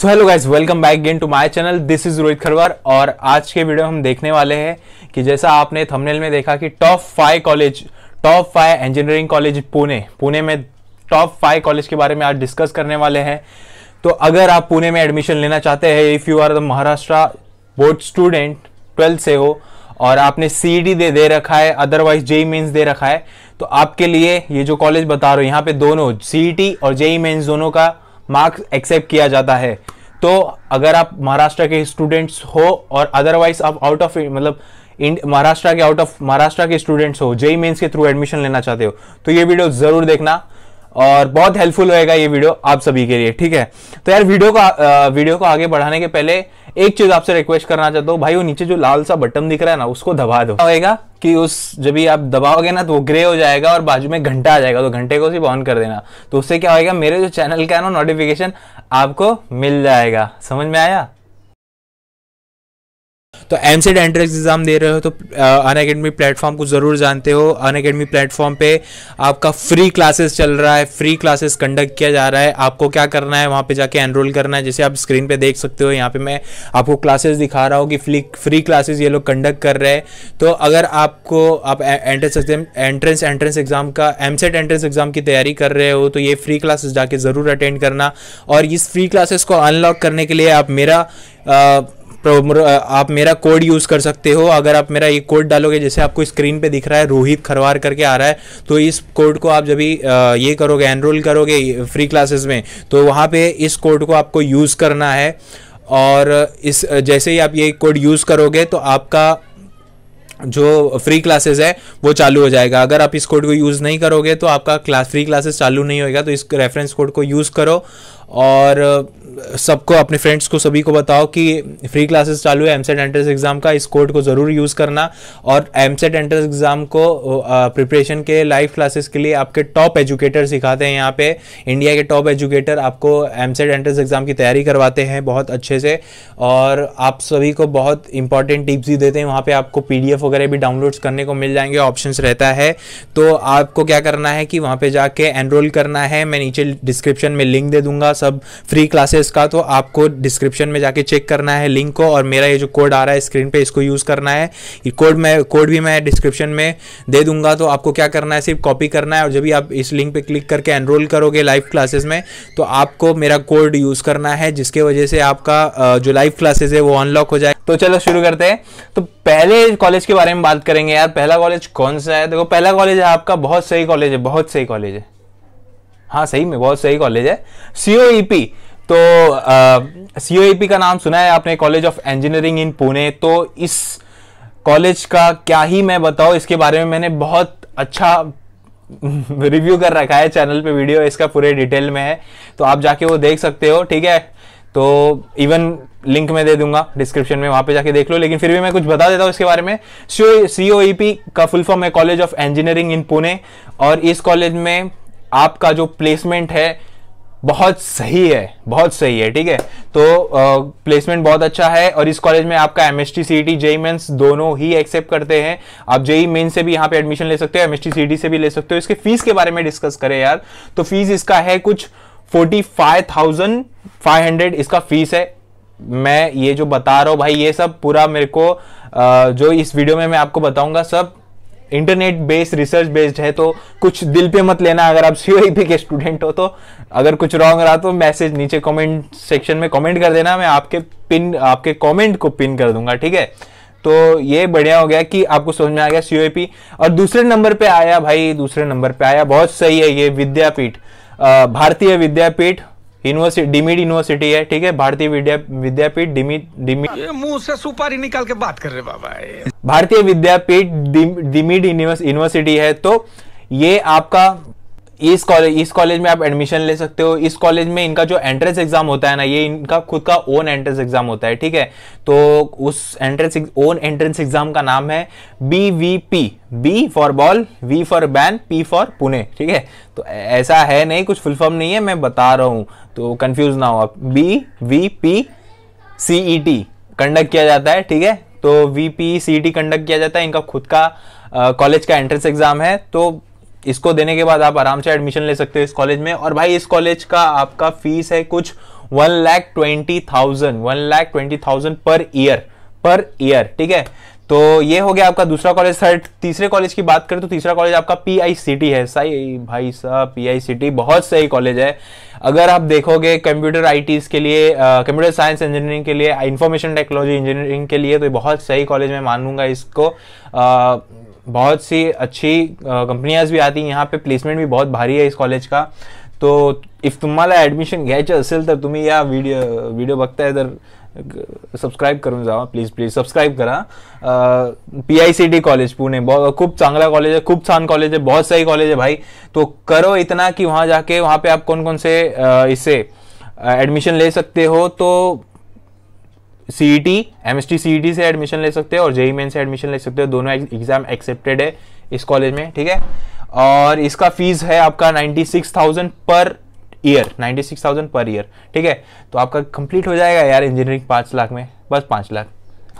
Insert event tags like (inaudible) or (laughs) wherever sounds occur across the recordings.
so hello guys welcome back again to my channel this is Rohit Kharwar और आज के video हम देखने वाले हैं कि जैसा आपने थंबनेल में देखा कि top five college top five engineering college Pune Pune में टॉप फाइव कॉलेज के बारे में आज डिस्कस करने वाले हैं तो अगर आप पुणे में एडमिशन लेना चाहते हैं if you are the Maharashtra board student twelfth से हो और आपने सी दे दे रखा है अदरवाइज जेई मीन्स दे रखा है तो आपके लिए ये जो कॉलेज बता रहा हूँ यहाँ पे दोनों सी e और जेई मेन्स e e दोनों का मार्क्स एक्सेप्ट किया जाता है तो अगर आप महाराष्ट्र के स्टूडेंट्स हो और अदरवाइज आप आउट ऑफ मतलब महाराष्ट्र के आउट ऑफ महाराष्ट्र के स्टूडेंट्स हो जेई मेन्स e e के थ्रू एडमिशन लेना चाहते हो तो ये वीडियो ज़रूर देखना और बहुत हेल्पफुल होएगा ये वीडियो आप सभी के लिए ठीक है तो यार वीडियो को वीडियो को आगे बढ़ाने के पहले एक चीज आपसे रिक्वेस्ट करना चाहता हूँ भाई वो नीचे जो लाल सा बटन दिख रहा है ना उसको दबा दो होगा कि उस जब भी आप दबाओगे ना तो वो ग्रे हो जाएगा और बाजू में घंटा आ जाएगा तो घंटे को सिर्फ ऑन कर देना तो उससे क्या होगा मेरे जो चैनल का है ना नोटिफिकेशन आपको मिल जाएगा समझ में आया तो एम सेट एंट्रेंस एग्ज़ाम दे रहे हो तो अन अकेडमी प्लेटफॉर्म को ज़रूर जानते हो अन अकेडमी प्लेटफॉर्म पे आपका फ्री क्लासेस चल रहा है फ्री क्लासेस कंडक्ट किया जा रहा है आपको क्या करना है वहाँ पे जाके एनरोल करना है जैसे आप स्क्रीन पे देख सकते हो यहाँ पे मैं आपको क्लासेस दिखा रहा हूँ कि फ्री फ्री क्लासेस ये लोग कंडक्ट कर रहे हैं तो अगर आपको आप entrance exam entrance entrance exam का एम सेट एंट्रेंस एग्ज़ाम की तैयारी कर रहे हो तो ये फ्री क्लासेस जाके ज़रूर अटेंड करना और इस फ्री क्लासेस को अनलॉक करने के लिए आप मेरा आप मेरा कोड यूज़ कर सकते हो अगर आप मेरा ये कोड डालोगे जैसे आपको स्क्रीन पे दिख रहा है रोहित खरवार करके आ रहा है तो इस कोड को आप जब भी ये करोगे एनरोल करोगे फ्री क्लासेस में तो वहाँ पे इस कोड को आपको यूज़ करना है और इस जैसे ही आप ये कोड यूज़ करोगे तो आपका जो फ्री क्लासेस है वो चालू हो जाएगा अगर आप इस कोड को यूज़ नहीं करोगे तो आपका क्लास फ्री क्लासेस चालू नहीं होएगा तो इस रेफरेंस कोड को यूज़ करो और सबको अपने फ्रेंड्स को सभी को बताओ कि फ्री क्लासेस चालू है एम सेट एंट्रेंस एग्ज़ाम का इस कोड को ज़रूर यूज़ करना और एम सेट एंट्रेंस एग्ज़ाम को प्रिपरेशन के लाइव क्लासेस के लिए आपके टॉप एजुकेटर सिखाते हैं यहाँ पे इंडिया के टॉप एजुकेटर आपको एम सेट एंट्रेंस एग्ज़ाम की तैयारी करवाते हैं बहुत अच्छे से और आप सभी को बहुत इंपॉर्टेंट टिप्स भी देते हैं वहाँ पर आपको पी वगैरह वगैरह भी डाउनलोड्स करने को मिल जाएंगे ऑप्शंस रहता है तो आपको क्या करना है कि वहाँ पे जाके एनरोल करना है मैं नीचे डिस्क्रिप्शन में लिंक दे दूंगा सब फ्री क्लासेस का तो आपको डिस्क्रिप्शन में जाके चेक करना है लिंक को और मेरा ये जो कोड आ रहा है स्क्रीन पर इसको यूज़ करना है कोड मैं कोड भी मैं डिस्क्रिप्शन में दे दूंगा तो आपको क्या करना है सिर्फ कॉपी करना है और जब भी आप इस लिंक पर क्लिक करके एनरोल करोगे लाइव क्लासेस में तो आपको मेरा कोड यूज़ करना है जिसके वजह से आपका जो लाइव क्लासेस है वो अनलॉक हो जाए तो चलो शुरू करते हैं तो पहले कॉलेज के बारे में बात करेंगे यार पहला कॉलेज कौन सा है देखो पहला कॉलेज है आपका बहुत सही कॉलेज है बहुत सही कॉलेज है हाँ सही में बहुत सही कॉलेज है सीओईपी e तो सीओईपी e का नाम सुना है आपने college of engineering in Pune तो इस कॉलेज का क्या ही मैं बताऊँ इसके बारे में मैंने बहुत अच्छा रिव्यू (laughs) कर रखा है चैनल पे वीडियो इसका पूरे डिटेल में है तो आप जाके वो देख सकते हो ठीक है तो इवन लिंक में दे दूंगा डिस्क्रिप्शन में वहां पे जाके देख लो लेकिन फिर भी मैं कुछ बता देता हूँ इसके बारे में सी e का फुल फॉर्म है college of engineering in Pune और इस कॉलेज में आपका जो प्लेसमेंट है बहुत सही है बहुत सही है ठीक है तो प्लेसमेंट बहुत अच्छा है और इस कॉलेज में आपका M S T C T JEE mains दोनों ही एक्सेप्ट करते हैं आप जेई मेन e e से भी यहाँ पे एडमिशन ले सकते हो M S T C T से भी ले सकते हो इसके फीस के बारे में डिस्कस करें यार तो फीस इसका है कुछ forty five thousand five hundred इसका फीस है मैं ये जो बता रहा हूँ भाई ये सब पूरा मेरे को जो इस वीडियो में मैं आपको बताऊंगा सब इंटरनेट बेस्ड रिसर्च बेस्ड है तो कुछ दिल पे मत लेना अगर आप सी e के स्टूडेंट हो तो अगर कुछ रॉन्ग रहा तो मैसेज नीचे कमेंट सेक्शन में कमेंट कर देना मैं आपके पिन आपके कमेंट को पिन कर दूंगा ठीक है तो ये बढ़िया हो गया कि आपको समझ में आ गया सी e और दूसरे नंबर पे आया भाई दूसरे नंबर पे आया बहुत सही है ये विद्यापीठ भारतीय विद्यापीठ यूनिवर्सिटी डिमिड यूनिवर्सिटी है ठीक है भारतीय विद्यापीठ डिमिड मुंह से सुपारी निकाल के बात कर रहे बाबा भारतीय विद्यापीठ डिमिड यूनिवर्सिटी है तो ये आपका इस कॉलेज इस कॉलेज में आप एडमिशन ले सकते हो इस कॉलेज में इनका जो एंट्रेंस एग्जाम होता है ना ये इनका खुद का ओन एंट्रेंस एग्जाम होता है ठीक है तो उस एंट्रेंस ओन एंट्रेंस एग्जाम का नाम है B V P B for ball V for ban P for Pune ठीक है तो ऐसा है नहीं कुछ फुलफॉर्म नहीं है मैं बता रहा हूँ तो कन्फ्यूज ना हो आप B V P C E T conduct किया जाता है ठीक है तो V P C E T conduct किया जाता है इनका खुद का कॉलेज का एंट्रेंस एग्जाम है तो इसको देने के बाद आप आराम से एडमिशन ले सकते हो इस कॉलेज में और भाई इस कॉलेज का आपका फीस है कुछ one lakh twenty thousand one lakh twenty thousand per year per year ठीक है तो ये हो गया आपका दूसरा कॉलेज थर्ड तीसरे कॉलेज की बात करें तो तीसरा कॉलेज आपका पी आई सिटी है सही भाई साहब पी आई सिटी बहुत सही कॉलेज है अगर आप देखोगे कंप्यूटर टीज के लिए कंप्यूटर साइंस इंजीनियरिंग के लिए इंफॉर्मेशन टेक्नोलॉजी इंजीनियरिंग के लिए तो बहुत सही कॉलेज मैं मानूंगा इसको बहुत सी अच्छी कंपनियाज भी आती यहाँ पे प्लेसमेंट भी बहुत भारी है इस कॉलेज का तो इफ तुम्हारा एडमिशन घायल तो तुम्हें यह या वीडियो बगता है तर सब्सक्राइब करून जावा प्लीज प्लीज सब्सक्राइब करा P I C D college Pune खूब चांगला कॉलेज है खूब छान कॉलेज है बहुत सही कॉलेज है भाई तो करो इतना कि वहाँ जाके वहाँ पे आप कौन कौन से इससे एडमिशन ले सकते हो तो CET MST CET M S T T से एडमिशन ले सकते हैं और जेई मेन e e से एडमिशन ले सकते हो दोनों एग्जाम एक्सेप्टेड है इस कॉलेज में ठीक है और इसका फीस है आपका ninety six thousand per year ninety six thousand per year ठीक है तो आपका कंप्लीट हो जाएगा यार इंजीनियरिंग पाँच लाख में बस पाँच लाख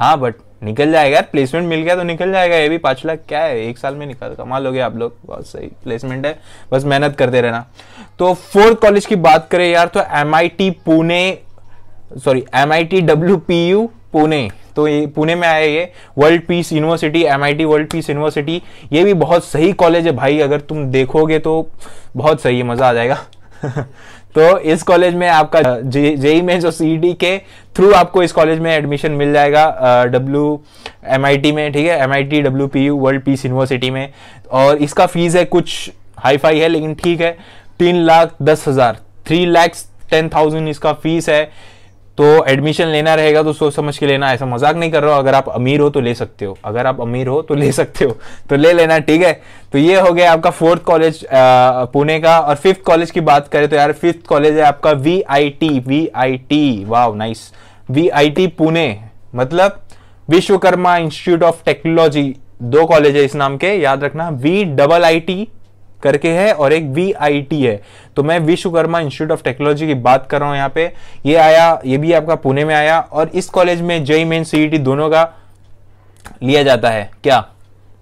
हाँ बट निकल जाएगा यार प्लेसमेंट मिल गया तो निकल जाएगा ये भी पाँच लाख क्या है एक साल में निकल कमा लोगे आप लोग बहुत सही प्लेसमेंट है बस मेहनत करते रहना तो फोर्थ कॉलेज की बात करें यार तो M Pune sorry M I T W P U Pune तो ये पुणे में आया ये world peace university M I T world peace university ये भी बहुत सही कॉलेज है भाई अगर तुम देखोगे तो बहुत सही है मज़ा आ जाएगा (laughs) तो इस कॉलेज में आपका जेई में जो सी के थ्रू आपको इस कॉलेज में एडमिशन मिल जाएगा डब्ल्यू एम में ठीक है M I T W P U world peace university में और इसका फीस है कुछ हाई फाई है लेकिन ठीक है तीन लाख दस हज़ार थ्री लैक्स टेन थाउजेंड इसका फीस है तो एडमिशन लेना रहेगा तो सोच समझ के लेना ऐसा मजाक नहीं कर रहा हो अगर आप अमीर हो तो ले सकते हो अगर आप अमीर हो तो ले सकते हो तो ले लेना ठीक है तो ये हो गया आपका फोर्थ कॉलेज पुणे का और फिफ्थ कॉलेज की बात करें तो यार फिफ्थ कॉलेज है आपका V I T V I T वाह nice V I T Pune मतलब विश्वकर्मा इंस्टीट्यूट ऑफ टेक्नोलॉजी दो कॉलेज है इस नाम के याद रखना वी डबल आई टी करके है और एक वी है तो मैं विश्वकर्मा इंस्टीट्यूट ऑफ टेक्नोलॉजी की बात कर रहा हूँ यहाँ पे ये आया ये भी आपका पुणे में आया और इस कॉलेज में जई मेन सीईटी दोनों का लिया जाता है क्या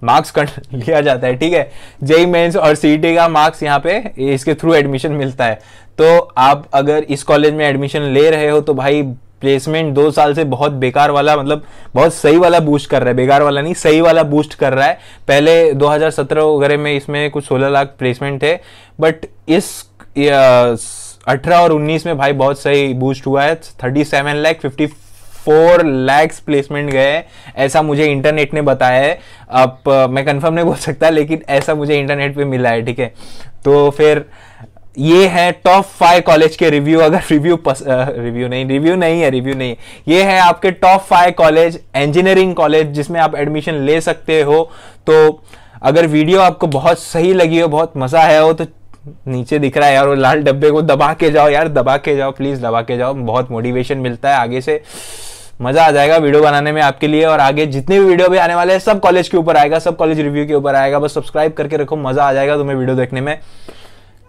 मार्क्स कट (laughs) लिया जाता है ठीक है जेई मेंस और सी e का मार्क्स यहाँ पे इसके थ्रू एडमिशन मिलता है तो आप अगर इस कॉलेज में एडमिशन ले रहे हो तो भाई प्लेसमेंट दो साल से बहुत बेकार वाला मतलब बहुत सही वाला बूस्ट कर रहा है बेकार वाला नहीं सही वाला बूस्ट कर रहा है पहले 2017 वगैरह में इसमें कुछ 16 लाख प्लेसमेंट थे बट इस अठारह और 19 में भाई बहुत सही बूस्ट हुआ है thirty seven lakh fifty four lakhs placement गए ऐसा मुझे इंटरनेट ने बताया है अब मैं कंफर्म नहीं बोल सकता लेकिन ऐसा मुझे इंटरनेट पे मिला है ठीक है तो फिर ये है टॉप फाइव कॉलेज के रिव्यू अगर रिव्यू पस, आ, रिव्यू नहीं रिव्यू नहीं है रिव्यू नहीं ये है आपके top five college engineering college जिसमें आप एडमिशन ले सकते हो तो अगर वीडियो आपको बहुत सही लगी हो बहुत मज़ा आया हो तो नीचे दिख रहा है यार वो लाल डब्बे को दबा के जाओ यार दबा के जाओ प्लीज़ दबा के जाओ बहुत मोटिवेशन मिलता है आगे से मज़ा आ जाएगा वीडियो बनाने में आपके लिए और आगे जितने भी वीडियो भी आने वाले हैं सब कॉलेज के ऊपर आएगा सब कॉलेज रिव्यू के ऊपर आएगा बस सब्सक्राइब करके रखो मज़ा आ जाएगा तुम्हें वीडियो देखने में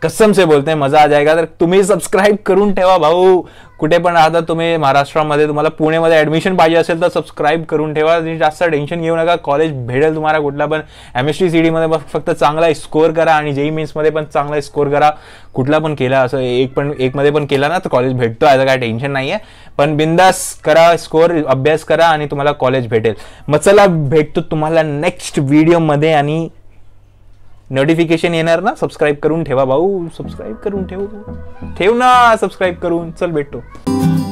कसम से बोलते मजा आ जाएगा तर तुम्ही सबस्क्राईब करून ठेवा भाऊ कुठे पण राहता तुम्ही महाराष्ट्रामध्ये तुम्हाला पुणेमध्ये ॲडमिशन पाहिजे असेल तर सबस्क्राईब करून ठेवा जास्त टेन्शन घेऊ नका कॉलेज भेटेल तुम्हाला कुठला पण एम एस टी सी डीमध्ये फक्त चांगला स्कोअर करा आणि जेई मीन्समध्ये पण चांगला स्कोअर करा कुठला पण केला असं एक पण एकमध्ये पण केला ना तर कॉलेज भेटतो याचं काय टेन्शन नाही आहे पण बिंदास करा स्कोअर अभ्यास करा आणि तुम्हाला कॉलेज भेटेल मग चला भेटतो तुम्हाला नेक्स्ट व्हिडिओमध्ये आणि नोटिफिकेशन येणार ना सबस्क्राईब करून ठेवा भाऊ सबस्क्राईब करून ठेवू ठेव ना सबस्क्राईब करून चल भेटतो